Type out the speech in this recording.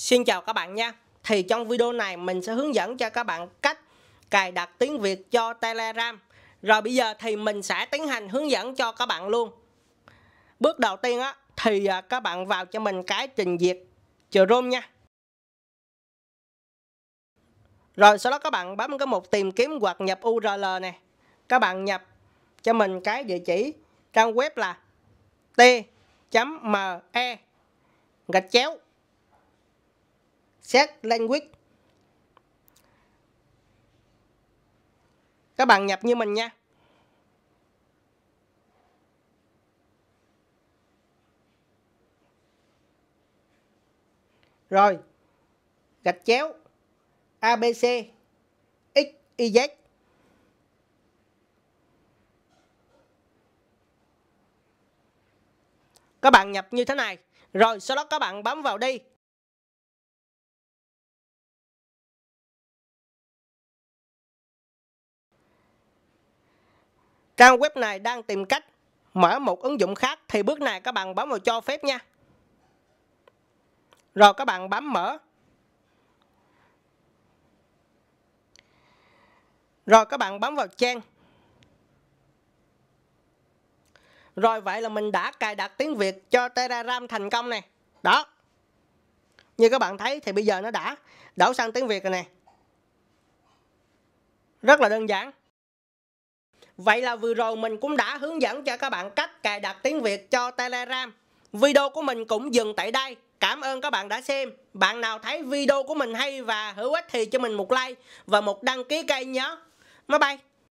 Xin chào các bạn nha Thì trong video này mình sẽ hướng dẫn cho các bạn cách cài đặt tiếng Việt cho Telegram Rồi bây giờ thì mình sẽ tiến hành hướng dẫn cho các bạn luôn Bước đầu tiên á thì à, các bạn vào cho mình cái trình duyệt Chrome nha Rồi sau đó các bạn bấm cái mục tìm kiếm hoặc nhập URL này Các bạn nhập cho mình cái địa chỉ trang web là t.me gạch chéo Search language. Các bạn nhập như mình nha. Rồi, gạch chéo ABC X, Y, Z. Các bạn nhập như thế này. Rồi sau đó các bạn bấm vào đi. Trang web này đang tìm cách mở một ứng dụng khác thì bước này các bạn bấm vào cho phép nha. Rồi các bạn bấm mở. Rồi các bạn bấm vào trang. Rồi vậy là mình đã cài đặt tiếng Việt cho Telegram thành công này. Đó. Như các bạn thấy thì bây giờ nó đã đổ sang tiếng Việt rồi nè. Rất là đơn giản. Vậy là vừa rồi mình cũng đã hướng dẫn cho các bạn cách cài đặt tiếng Việt cho Telegram. Video của mình cũng dừng tại đây. Cảm ơn các bạn đã xem. Bạn nào thấy video của mình hay và hữu ích thì cho mình một like và một đăng ký kênh nhé. Bye bye.